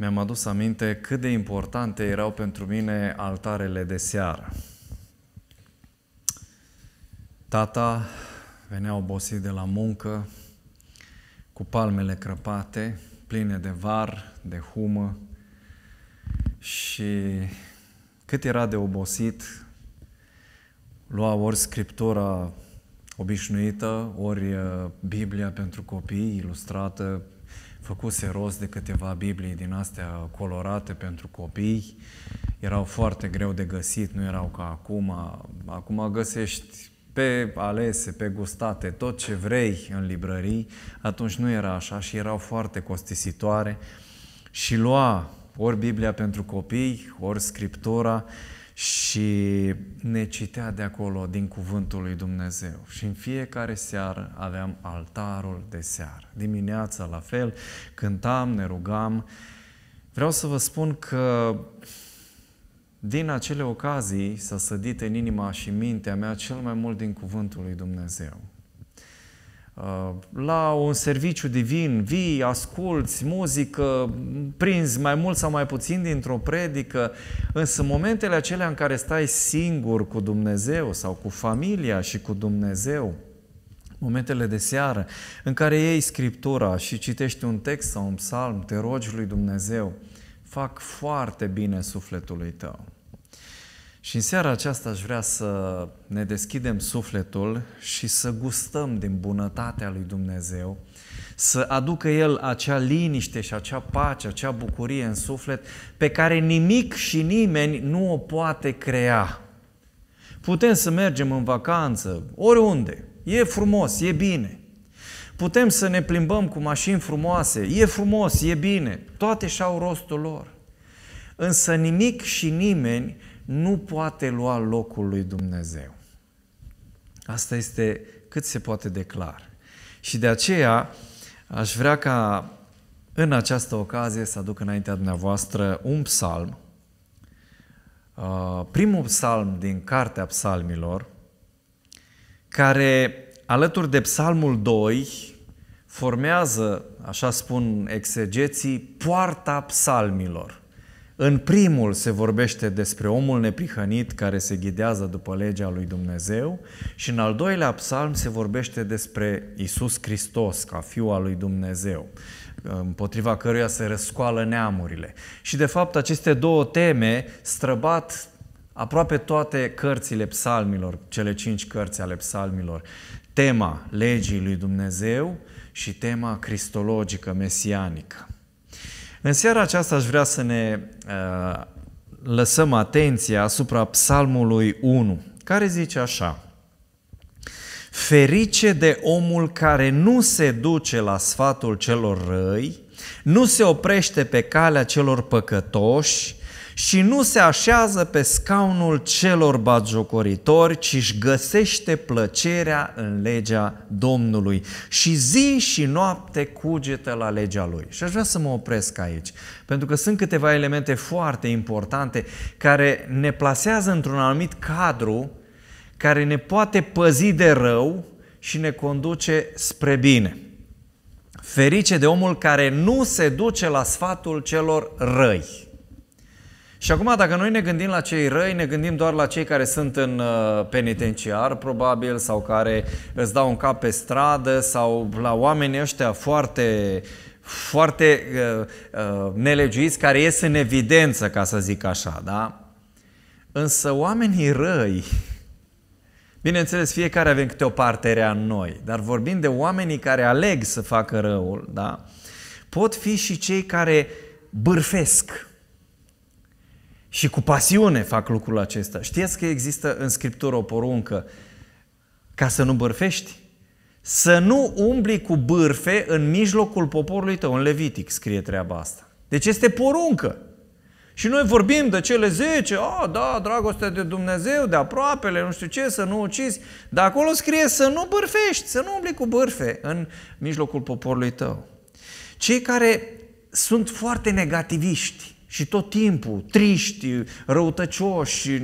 mi-am adus aminte cât de importante erau pentru mine altarele de seară. Tata venea obosit de la muncă, cu palmele crăpate, pline de var, de humă și cât era de obosit, lua ori scriptura obișnuită, ori uh, Biblia pentru copii, ilustrată, făcuse rost de câteva Biblii din astea colorate pentru copii. Erau foarte greu de găsit, nu erau ca acum. Acum găsești pe alese, pe gustate, tot ce vrei în librării. Atunci nu era așa și erau foarte costisitoare. Și lua ori Biblia pentru copii, ori Scriptura și ne citea de acolo din cuvântul lui Dumnezeu. Și în fiecare seară aveam altarul de seară. Dimineața la fel, cântam, ne rugam. Vreau să vă spun că din acele ocazii s-a sădit în inima și mintea mea cel mai mult din cuvântul lui Dumnezeu. Uh, la un serviciu divin, vii, asculți muzică, prinzi mai mult sau mai puțin dintr-o predică, însă momentele acelea în care stai singur cu Dumnezeu sau cu familia și cu Dumnezeu, momentele de seară, în care iei Scriptura și citești un text sau un psalm, te rogi lui Dumnezeu, fac foarte bine sufletului tău. Și în seara aceasta aș vrea să ne deschidem sufletul și să gustăm din bunătatea lui Dumnezeu, să aducă El acea liniște și acea pace, acea bucurie în suflet pe care nimic și nimeni nu o poate crea. Putem să mergem în vacanță, oriunde, e frumos, e bine. Putem să ne plimbăm cu mașini frumoase, e frumos, e bine, toate și-au rostul lor. Însă nimic și nimeni nu poate lua locul lui Dumnezeu. Asta este cât se poate de clar. Și de aceea aș vrea ca în această ocazie să aduc înaintea dumneavoastră un psalm, uh, primul psalm din Cartea Psalmilor, care alături de psalmul 2 formează, așa spun exegeții, poarta psalmilor. În primul se vorbește despre omul neprihănit care se ghidează după legea lui Dumnezeu și în al doilea psalm se vorbește despre Isus Hristos ca fiul al lui Dumnezeu împotriva căruia se răscoală neamurile. Și de fapt aceste două teme străbat aproape toate cărțile psalmilor, cele cinci cărți ale psalmilor. Tema legii lui Dumnezeu și tema cristologică, mesianică. În seara aceasta aș vrea să ne uh, lăsăm atenția asupra psalmului 1, care zice așa. Ferice de omul care nu se duce la sfatul celor răi, nu se oprește pe calea celor păcătoși, și nu se așează pe scaunul celor bagiocoritori, ci își găsește plăcerea în legea Domnului și zi și noapte cugetă la legea Lui. Și aș vrea să mă opresc aici, pentru că sunt câteva elemente foarte importante care ne plasează într-un anumit cadru care ne poate păzi de rău și ne conduce spre bine. Ferice de omul care nu se duce la sfatul celor răi. Și acum, dacă noi ne gândim la cei răi, ne gândim doar la cei care sunt în uh, penitenciar, probabil, sau care îți dau un cap pe stradă, sau la oamenii ăștia foarte foarte uh, uh, nelegiuiți, care ies în evidență, ca să zic așa, da? Însă oamenii răi, bineînțeles, fiecare avem câte o parte rea în noi, dar vorbim de oamenii care aleg să facă răul, da? Pot fi și cei care bârfesc, și cu pasiune fac lucrul acesta. Știți că există în Scriptură o poruncă ca să nu bârfești? Să nu umbli cu bârfe în mijlocul poporului tău, în Levitic scrie treaba asta. Deci este poruncă. Și noi vorbim de cele 10, a, oh, da, dragoste de Dumnezeu, de aproapele, nu știu ce, să nu ucizi, dar acolo scrie să nu bârfești, să nu umbli cu bârfe în mijlocul poporului tău. Cei care sunt foarte negativiști, și tot timpul, triști, răutăcioși,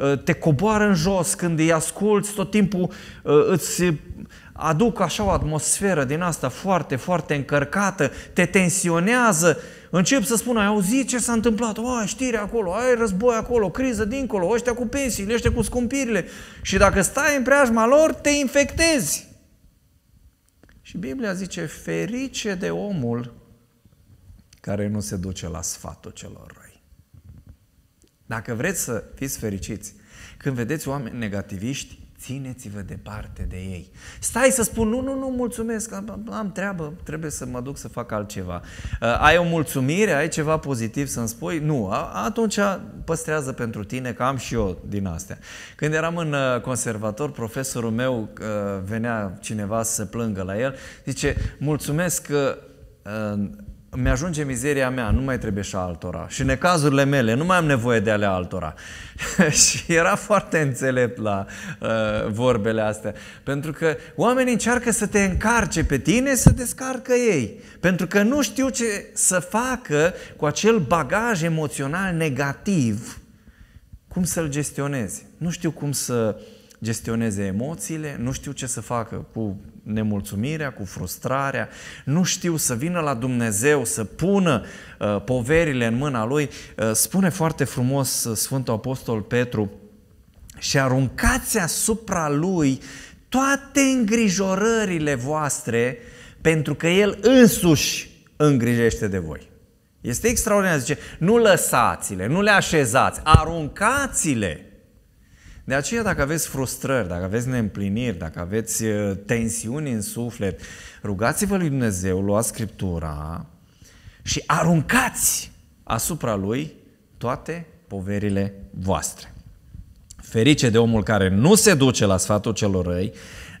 ă, te coboară în jos când îi asculți, tot timpul ă, îți aduc așa o atmosferă din asta foarte, foarte încărcată, te tensionează, încep să spună: ai auzit ce s-a întâmplat, o, știri acolo, ai război acolo, criză dincolo, ăștia cu pensiile, ăștia cu scumpirile. Și dacă stai în preajma lor, te infectezi. Și Biblia zice, ferice de omul care nu se duce la sfatul celor răi. Dacă vreți să fiți fericiți, când vedeți oameni negativiști, țineți-vă departe de ei. Stai să spun, nu, nu, nu, mulțumesc, am, am treabă, trebuie să mă duc să fac altceva. Uh, ai o mulțumire, ai ceva pozitiv să-mi spui? Nu, atunci păstrează pentru tine, că am și eu din astea. Când eram în uh, conservator, profesorul meu uh, venea cineva să plângă la el, zice, mulțumesc că uh, mi-ajunge mizeria mea, nu mai trebuie și altora. Și necazurile mele, nu mai am nevoie de ale altora. și era foarte înțelept la uh, vorbele astea. Pentru că oamenii încearcă să te încarce pe tine, să descarcă ei. Pentru că nu știu ce să facă cu acel bagaj emoțional negativ, cum să-l gestionezi. Nu știu cum să uh, gestioneze emoțiile, nu știu ce să facă cu nemulțumirea, cu frustrarea, nu știu să vină la Dumnezeu, să pună uh, poverile în mâna lui. Uh, spune foarte frumos uh, Sfântul Apostol Petru și aruncați asupra lui toate îngrijorările voastre, pentru că el însuși îngrijește de voi. Este extraordinar, zice, nu lăsați-le, nu le așezați, aruncați-le de aceea, dacă aveți frustrări, dacă aveți neîmpliniri, dacă aveți uh, tensiuni în suflet, rugați-vă lui Dumnezeu, luați Scriptura și aruncați asupra lui toate poverile voastre. Ferice de omul care nu se duce la sfatul celor răi,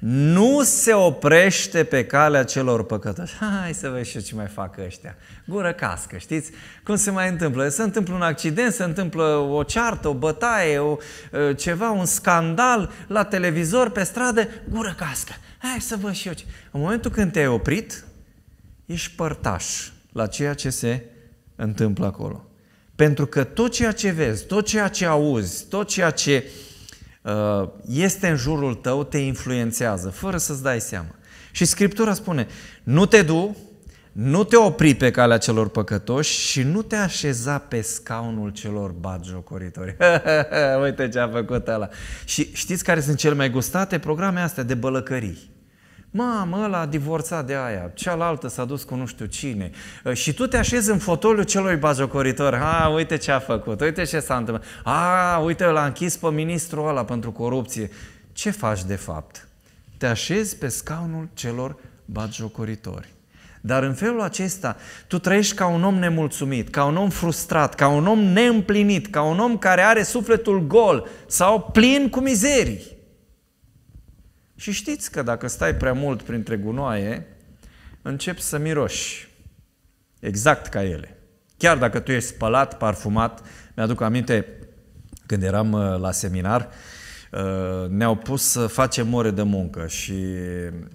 nu se oprește pe calea celor păcătoși. Hai să vezi ce mai fac ăștia. Gură cască, știți? Cum se mai întâmplă? Se întâmplă un accident, se întâmplă o ceartă, o bătaie, o, ceva, un scandal la televizor, pe stradă, gură cască. Hai să văd și eu ce... În momentul când te-ai oprit, ești părtaș la ceea ce se întâmplă acolo. Pentru că tot ceea ce vezi, tot ceea ce auzi, tot ceea ce uh, Uh, este în jurul tău, te influențează, fără să-ți dai seama. Și Scriptura spune, nu te du, nu te opri pe calea celor păcătoși și nu te așeza pe scaunul celor bagiocoritori. Uite ce a făcut ăla. Și știți care sunt cele mai gustate? Programe astea de bălăcării. Mamă, ăla a divorțat de aia, cealaltă s-a dus cu nu știu cine. Ă, și tu te așezi în fotoliu celui bazocoritor. Ha, uite ce a făcut, uite ce s-a întâmplat. A, uite, l-a închis pe ministrul ăla pentru corupție. Ce faci de fapt? Te așezi pe scaunul celor bazocoritori. Dar în felul acesta tu trăiești ca un om nemulțumit, ca un om frustrat, ca un om neîmplinit, ca un om care are sufletul gol sau plin cu mizerii. Și știți că dacă stai prea mult printre gunoaie, începi să miroși. Exact ca ele. Chiar dacă tu ești spălat, parfumat, mi-aduc aminte când eram uh, la seminar, uh, ne-au pus să facem ore de muncă și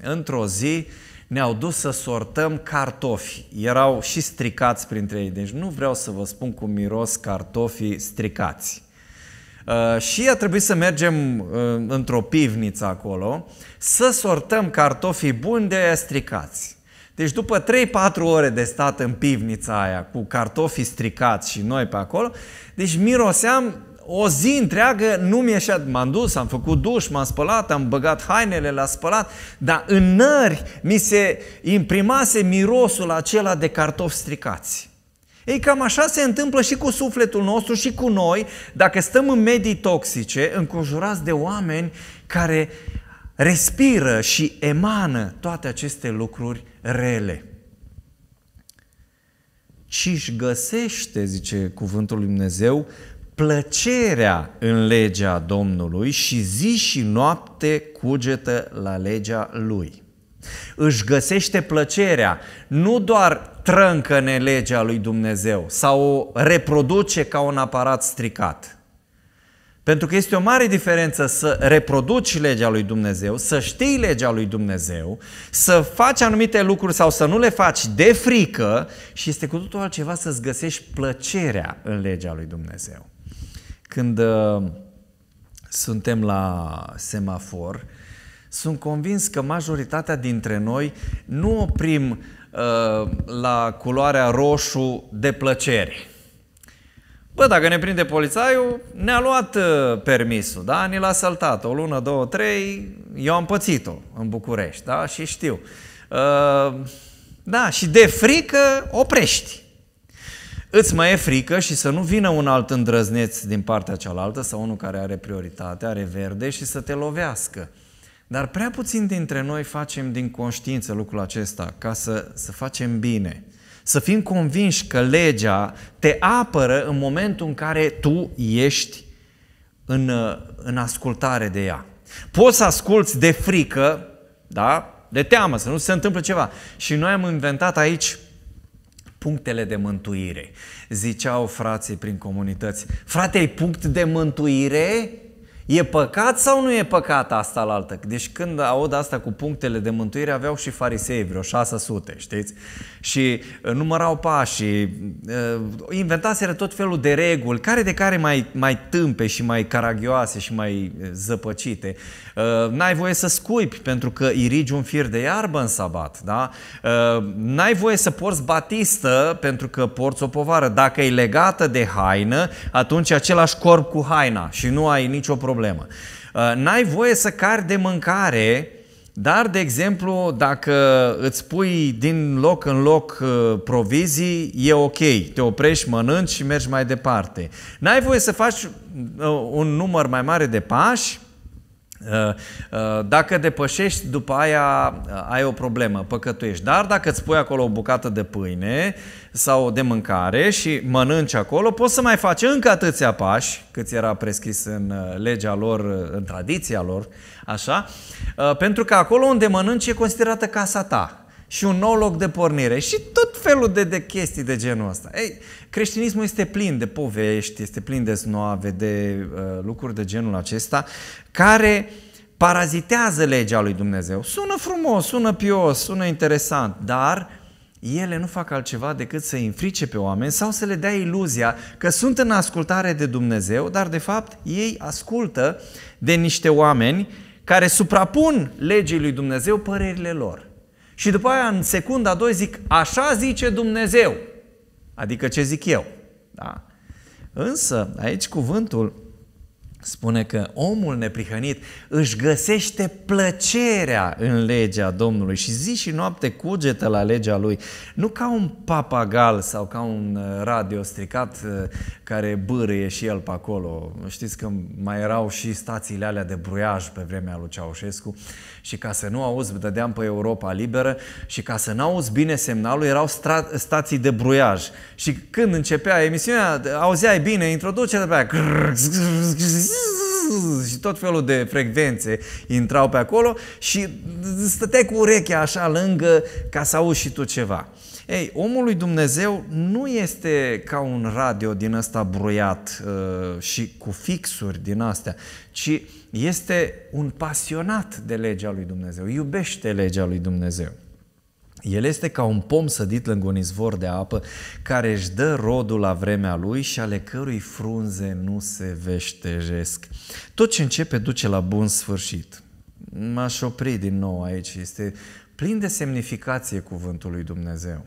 într-o zi ne-au dus să sortăm cartofi. Erau și stricați printre ei, deci nu vreau să vă spun cum miros cartofii stricați. Uh, și a trebuit să mergem uh, într-o pivniță acolo să sortăm cartofii buni de aia stricați. Deci după 3-4 ore de stat în pivnița aia cu cartofii stricați și noi pe acolo, deci miroseam o zi întreagă nu mi ieșea, m-am dus, am făcut duș, m-am spălat, am băgat hainele, l-am spălat, dar în nări mi se imprimase mirosul acela de cartofi stricați. Ei, cam așa se întâmplă și cu sufletul nostru și cu noi, dacă stăm în medii toxice, înconjurați de oameni care respiră și emană toate aceste lucruri rele. Și își găsește, zice cuvântul lui Dumnezeu, plăcerea în legea Domnului și zi și noapte cugetă la legea Lui își găsește plăcerea, nu doar trâncăne legea lui Dumnezeu sau o reproduce ca un aparat stricat. Pentru că este o mare diferență să reproduci legea lui Dumnezeu, să știi legea lui Dumnezeu, să faci anumite lucruri sau să nu le faci de frică și este cu totul altceva să-ți găsești plăcerea în legea lui Dumnezeu. Când uh, suntem la semafor, sunt convins că majoritatea dintre noi nu oprim uh, la culoarea roșu de plăcere. Bă, dacă ne prinde polițaiul, ne-a luat uh, permisul, da? Ni l-a saltat o lună, două, trei, eu am pățit-o în București, da? Și știu. Uh, da, și de frică oprești. Îți mai e frică și să nu vină un alt îndrăzneț din partea cealaltă sau unul care are prioritate, are verde și să te lovească. Dar prea puțin dintre noi facem din conștiință lucrul acesta, ca să, să facem bine. Să fim convinși că legea te apără în momentul în care tu ești în, în ascultare de ea. Poți să asculți de frică, da? de teamă, să nu se întâmple ceva. Și noi am inventat aici punctele de mântuire. Ziceau frații prin comunități, frate, ai punct de mântuire? E păcat sau nu e păcat asta la altă? Deci când aud asta cu punctele de mântuire, aveau și farisei vreo 600, știți? Și uh, numărau pașii, uh, inventaseră tot felul de reguli, care de care mai, mai tâmpe și mai caragioase și mai uh, zăpăcite. N-ai voie să scuipi pentru că irigi un fir de iarbă în sabat, da? N-ai voie să porți batistă pentru că porți o povară. Dacă e legată de haină, atunci același corp cu haina și nu ai nicio problemă problemă. Uh, n-ai voie să cari de mâncare, dar, de exemplu, dacă îți pui din loc în loc uh, provizii, e ok. Te oprești, mănânci și mergi mai departe. N-ai voie să faci uh, un număr mai mare de pași, Uh, uh, dacă depășești, după aia uh, ai o problemă, păcătuiești. Dar dacă îți pui acolo o bucată de pâine sau de mâncare și mănânci acolo, poți să mai faci încă atâția pași, cât era prescris în legea lor, în tradiția lor, așa, pentru că acolo unde mănânci e considerată casa ta și un nou loc de pornire și tot felul de, de chestii de genul ăsta. Ei, creștinismul este plin de povești, este plin de snoave, de uh, lucruri de genul acesta, care parazitează legea lui Dumnezeu. Sună frumos, sună pios, sună interesant, dar ele nu fac altceva decât să înfrice pe oameni sau să le dea iluzia că sunt în ascultare de Dumnezeu, dar de fapt ei ascultă de niște oameni care suprapun legii lui Dumnezeu părerile lor și după aia în secunda a doi zic, așa zice Dumnezeu, adică ce zic eu. Da? Însă, aici cuvântul spune că omul neprihănit își găsește plăcerea în legea Domnului și zi și noapte cugetă la legea lui, nu ca un papagal sau ca un uh, radio stricat uh, care bârâie și el pe acolo. Știți că mai erau și stațiile alea de bruiaj pe vremea lui Ceaușescu și ca să nu auzi, dădeam pe Europa Liberă și ca să nu auzi bine semnalul, erau stra- stații de bruiaj. Și când începea emisiunea, auzeai bine introducerea pe aia, grrr, grrr, grrr, și tot felul de frecvențe intrau pe acolo și stăteai cu urechea așa lângă ca să auzi și tu ceva. Ei, omul lui Dumnezeu nu este ca un radio din ăsta bruiat uh, și cu fixuri din astea, ci este un pasionat de legea lui Dumnezeu, iubește legea lui Dumnezeu. El este ca un pom sădit lângă un izvor de apă care își dă rodul la vremea lui și ale cărui frunze nu se veștejesc. Tot ce începe duce la bun sfârșit. M-aș opri din nou aici. Este plin de semnificație cuvântul lui Dumnezeu.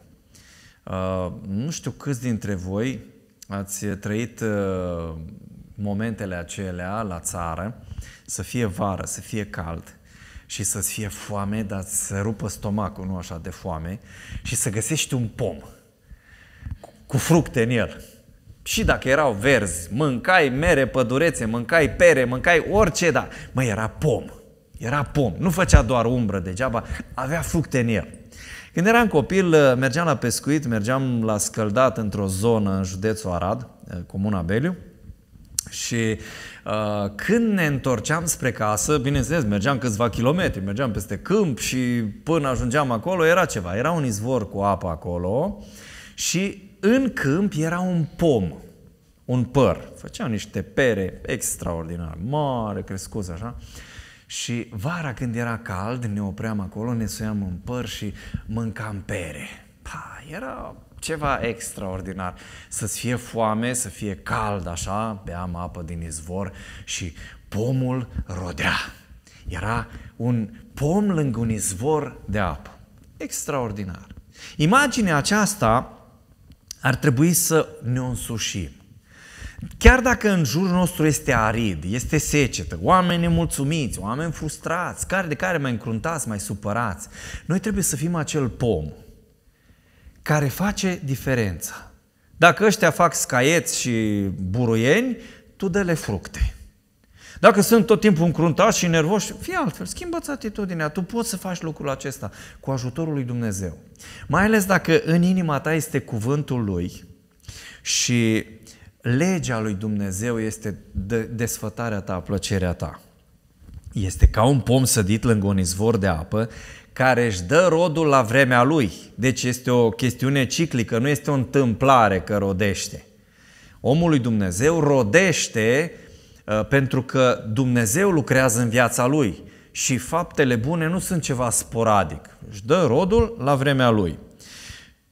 Uh, nu știu câți dintre voi ați trăit uh, momentele acelea la țară, să fie vară, să fie cald și să-ți fie foame, dar să rupă stomacul, nu așa de foame, și să găsești un pom cu fructe în el. Și dacă erau verzi, mâncai mere, pădurețe, mâncai pere, mâncai orice, da, mă, era pom. Era pom. Nu făcea doar umbră degeaba, avea fructe în el. Când eram copil, uh, mergeam la pescuit, mergeam la scăldat într-o zonă în județul Arad, uh, comuna Beliu, și Uh, când ne întorceam spre casă, bineînțeles, mergeam câțiva kilometri, mergeam peste câmp și până ajungeam acolo era ceva. Era un izvor cu apă acolo și în câmp era un pom, un păr. Făceau niște pere extraordinar, mare, crescut așa. Și vara când era cald, ne opream acolo, ne suiam în păr și mâncam pere. Pa, era ceva extraordinar. Să-ți fie foame, să fie cald așa, beam apă din izvor și pomul rodea. Era un pom lângă un izvor de apă. Extraordinar. Imaginea aceasta ar trebui să ne însușim. Chiar dacă în jurul nostru este arid, este secetă, oameni nemulțumiți, oameni frustrați, care de care mai încruntați, mai supărați, noi trebuie să fim acel pom care face diferența. Dacă ăștia fac scaieți și buruieni, tu dă-le fructe. Dacă sunt tot timpul încruntați și nervoși, fii altfel, schimbă-ți atitudinea, tu poți să faci lucrul acesta cu ajutorul lui Dumnezeu. Mai ales dacă în inima ta este cuvântul lui și legea lui Dumnezeu este de desfătarea ta, plăcerea ta. Este ca un pom sădit lângă un izvor de apă care își dă rodul la vremea lui. Deci este o chestiune ciclică, nu este o întâmplare că rodește. Omul lui Dumnezeu rodește uh, pentru că Dumnezeu lucrează în viața lui și faptele bune nu sunt ceva sporadic. Își dă rodul la vremea lui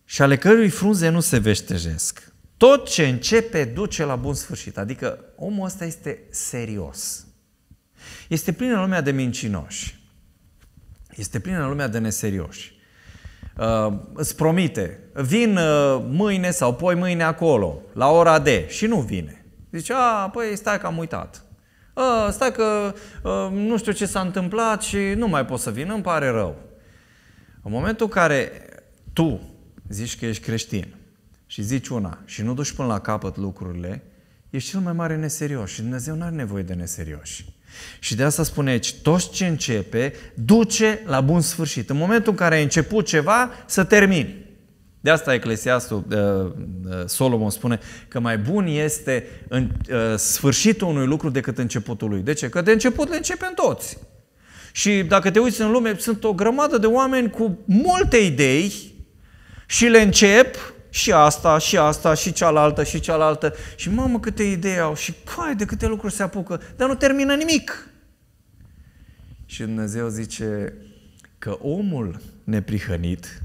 și ale cărui frunze nu se veștejesc. Tot ce începe duce la bun sfârșit. Adică omul ăsta este serios. Este plină lumea de mincinoși este plină lumea de neserioși. Uh, îți promite, vin uh, mâine sau poi mâine acolo, la ora D, și nu vine. Zice, a, păi stai că am uitat. A, stai că a, uh, nu știu ce s-a întâmplat și nu mai pot să vin, îmi pare rău. În momentul în care tu zici că ești creștin și zici una și nu duci până la capăt lucrurile, ești cel mai mare neserios și Dumnezeu nu are nevoie de neserioși. Și de asta spune aici, toți ce începe, duce la bun sfârșit. În momentul în care ai început ceva, să termini. De asta Eclesiastul uh, uh, Solomon spune că mai bun este în, uh, sfârșitul unui lucru decât începutul lui. De ce? Că de început le începem toți. Și dacă te uiți în lume, sunt o grămadă de oameni cu multe idei și le încep și asta, și asta, și cealaltă, și cealaltă. Și mamă câte idei au și cai de câte lucruri se apucă, dar nu termină nimic. Și Dumnezeu zice că omul neprihănit,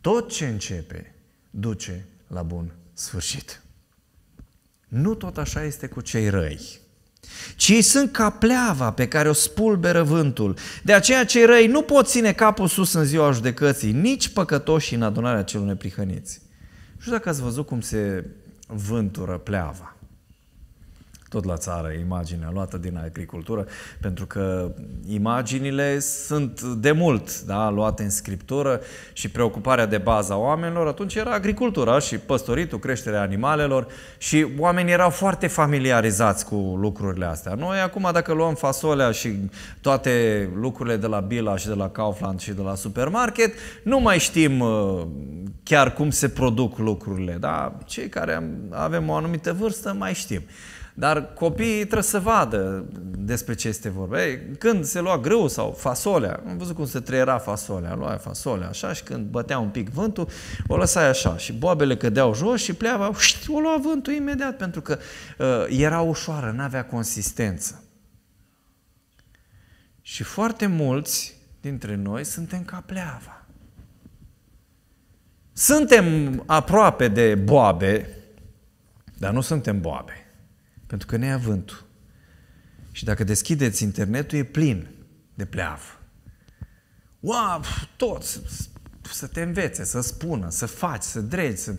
tot ce începe, duce la bun sfârșit. Nu tot așa este cu cei răi ci ei sunt ca pleava pe care o spulberă vântul. De aceea cei răi nu pot ține capul sus în ziua judecății, nici păcătoși în adunarea celor neprihăniți știu dacă ați văzut cum se vântură pleava tot la țară, imaginea luată din agricultură, pentru că imaginile sunt de mult da, luate în scriptură și preocuparea de bază a oamenilor atunci era agricultura și păstoritul, creșterea animalelor și oamenii erau foarte familiarizați cu lucrurile astea. Noi acum dacă luăm fasolea și toate lucrurile de la Bila și de la Kaufland și de la supermarket, nu mai știm uh, chiar cum se produc lucrurile, dar cei care avem o anumită vârstă mai știm. Dar copiii trebuie să vadă despre ce este vorba. Ei, când se lua grâu sau fasolea, am văzut cum se trăiera fasolea, lua fasolea așa și când bătea un pic vântul, o lăsai așa și boabele cădeau jos și pleava, uși, o lua vântul imediat pentru că uh, era ușoară, n-avea consistență. Și foarte mulți dintre noi suntem ca pleava. Suntem aproape de boabe, dar nu suntem boabe. Pentru că ne vântul. Și dacă deschideți internetul, e plin de pleav. Wow, toți să te învețe, să spună, să faci, să dregi. Să...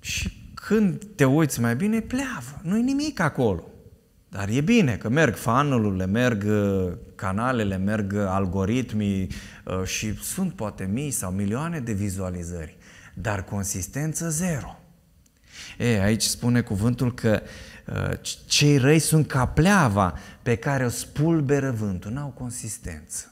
Și când te uiți mai bine, pleavă. Nu-i nimic acolo. Dar e bine că merg fanurile, merg uh, canalele, merg algoritmii uh, și sunt poate mii sau milioane de vizualizări. Dar consistență zero. E, aici spune cuvântul că ă, cei răi sunt ca pleava pe care o spulberă vântul, n-au consistență.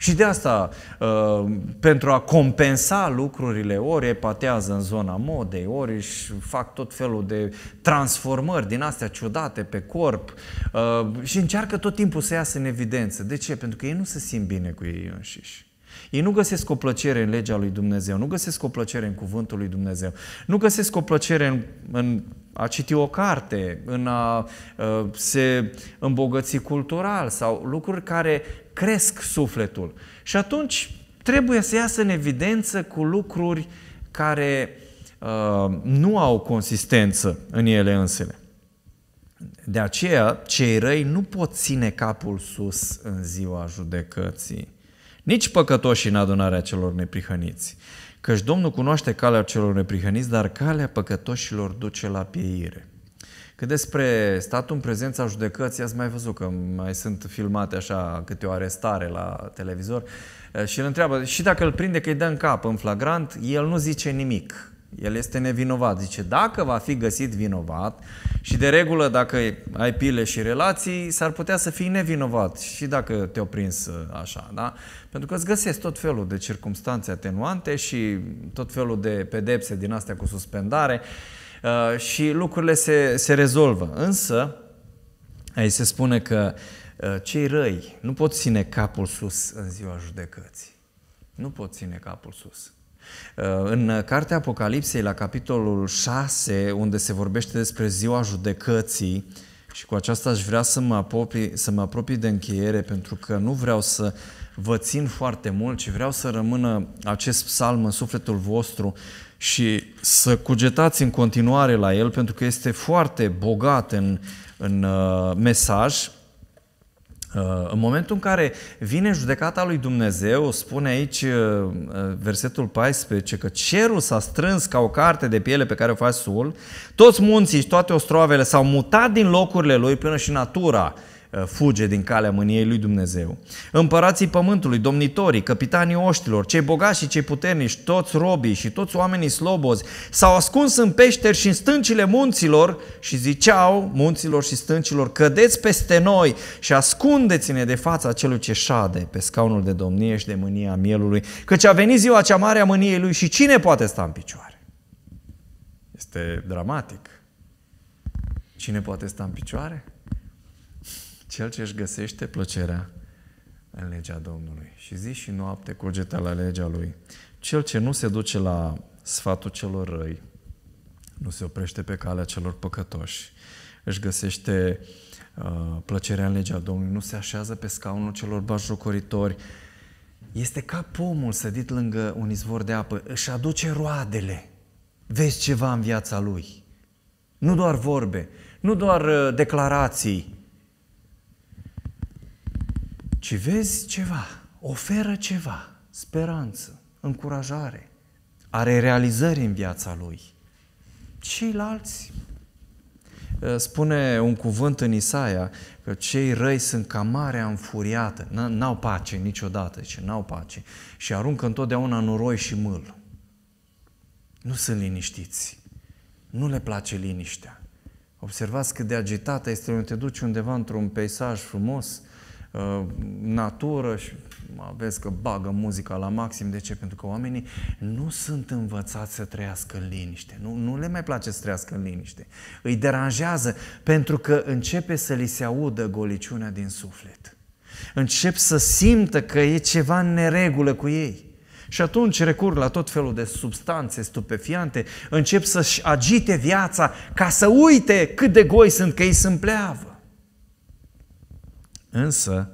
Și de asta, ă, pentru a compensa lucrurile, ori epatează în zona modei, ori își fac tot felul de transformări din astea ciudate pe corp ă, și încearcă tot timpul să iasă în evidență. De ce? Pentru că ei nu se simt bine cu ei înșiși. Ei nu găsesc o plăcere în legea lui Dumnezeu, nu găsesc o plăcere în cuvântul lui Dumnezeu, nu găsesc o plăcere în, în a citi o carte, în a, a ă, se îmbogăți cultural sau lucruri care cresc sufletul. Și atunci trebuie să iasă în evidență cu lucruri care a, ă, nu au consistență în ele însele. De aceea, cei răi nu pot ține capul sus în ziua judecății nici păcătoși în adunarea celor neprihăniți. Căci Domnul cunoaște calea celor neprihăniți, dar calea păcătoșilor duce la pieire. Că despre statul în prezența judecății, ați mai văzut că mai sunt filmate așa câte o arestare la televizor eh, și îl întreabă, și dacă îl prinde că îi dă în cap în flagrant, el nu zice nimic. El este nevinovat. Zice, dacă va fi găsit vinovat și de regulă dacă ai pile și relații, s-ar putea să fii nevinovat și dacă te o prins uh, așa, da? Pentru că îți găsesc tot felul de circumstanțe atenuante și tot felul de pedepse din astea cu suspendare uh, și lucrurile se, se rezolvă. Însă, aici se spune că uh, cei răi nu pot ține capul sus în ziua judecății. Nu pot ține capul sus. Uh, în cartea Apocalipsei, la capitolul 6, unde se vorbește despre ziua judecății, și cu aceasta aș vrea să mă, apropii, să mă apropii de încheiere, pentru că nu vreau să vă țin foarte mult, ci vreau să rămână acest psalm în sufletul vostru și să cugetați în continuare la el, pentru că este foarte bogat în, în uh, mesaj. Uh, în momentul în care vine judecata lui Dumnezeu, spune aici uh, uh, versetul 14 că cerul s-a strâns ca o carte de piele pe care o face sul, toți munții și toate ostroavele s-au mutat din locurile lui până și natura Uh, fuge din calea mâniei lui Dumnezeu. Împărații pământului, domnitorii, capitanii oștilor, cei bogați și cei puternici, toți robii și toți oamenii slobozi s-au ascuns în peșteri și în stâncile munților și ziceau munților și stâncilor, cădeți peste noi și ascundeți-ne de fața celui ce șade pe scaunul de domnie și de mânia mielului, căci a venit ziua cea mare a mâniei lui și cine poate sta în picioare? Este dramatic. Cine poate sta în picioare? Cel ce își găsește plăcerea în legea Domnului și zi și noapte cugetă la legea Lui. Cel ce nu se duce la sfatul celor răi, nu se oprește pe calea celor păcătoși, își găsește uh, plăcerea în legea Domnului, nu se așează pe scaunul celor bajocoritori, este ca pomul sădit lângă un izvor de apă, își aduce roadele, vezi ceva în viața lui. Nu doar vorbe, nu doar uh, declarații, ci vezi ceva, oferă ceva, speranță, încurajare, are realizări în viața lui. Ceilalți eh, spune un cuvânt în Isaia că cei răi sunt ca marea înfuriată, n-au pace niciodată, ce n-au pace și aruncă întotdeauna noroi și mâl. Nu sunt liniștiți, nu le place liniștea. Observați cât de agitată este când te duci undeva într-un peisaj frumos Uh, natură și vezi că bagă muzica la maxim. De ce? Pentru că oamenii nu sunt învățați să trăiască în liniște. Nu, nu le mai place să trăiască în liniște. Îi deranjează pentru că începe să li se audă goliciunea din suflet. Încep să simtă că e ceva în neregulă cu ei. Și atunci recur la tot felul de substanțe stupefiante, încep să-și agite viața ca să uite cât de goi sunt că ei sunt pleavă. Însă,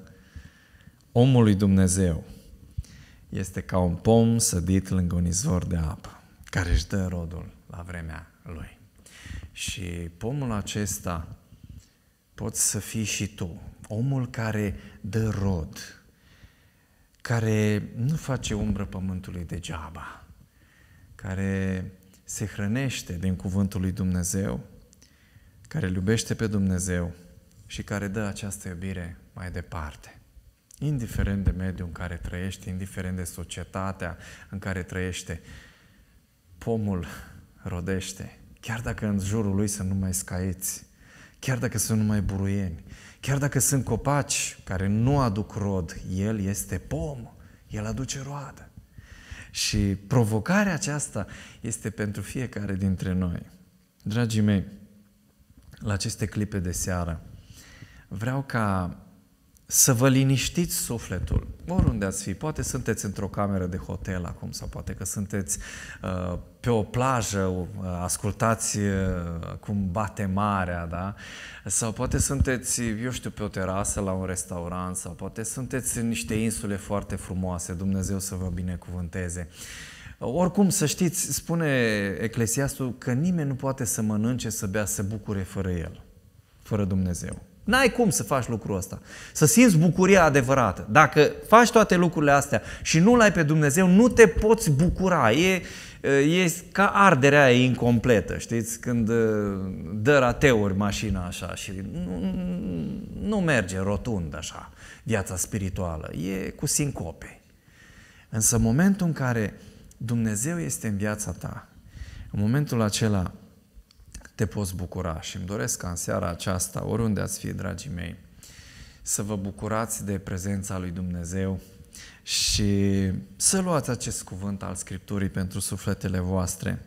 omul lui Dumnezeu este ca un pom sădit lângă un izvor de apă, care își dă rodul la vremea lui. Și pomul acesta poți să fii și tu, omul care dă rod, care nu face umbră pământului degeaba, care se hrănește din cuvântul lui Dumnezeu, care îl iubește pe Dumnezeu și care dă această iubire mai departe. Indiferent de mediul în care trăiești, indiferent de societatea în care trăiește, pomul rodește. Chiar dacă în jurul lui sunt numai scaieți, chiar dacă sunt numai buruieni, chiar dacă sunt copaci care nu aduc rod, el este pom, el aduce roadă. Și provocarea aceasta este pentru fiecare dintre noi. Dragii mei, la aceste clipe de seară, vreau ca să vă liniștiți sufletul, oriunde ați fi. Poate sunteți într-o cameră de hotel acum sau poate că sunteți uh, pe o plajă, uh, ascultați uh, cum bate marea, da? Sau poate sunteți, eu știu, pe o terasă la un restaurant sau poate sunteți în niște insule foarte frumoase. Dumnezeu să vă binecuvânteze. Oricum, să știți, spune Eclesiastul că nimeni nu poate să mănânce, să bea, să bucure fără el, fără Dumnezeu. N-ai cum să faci lucrul ăsta. Să simți bucuria adevărată. Dacă faci toate lucrurile astea și nu-L ai pe Dumnezeu, nu te poți bucura. E, e ca arderea e incompletă, știți? Când uh, dă rateuri mașina așa și nu, nu merge rotund așa viața spirituală. E cu sincope. Însă momentul în care Dumnezeu este în viața ta, în momentul acela te poți bucura. Și îmi doresc ca în seara aceasta, oriunde ați fi, dragii mei, să vă bucurați de prezența lui Dumnezeu și să luați acest cuvânt al Scripturii pentru sufletele voastre.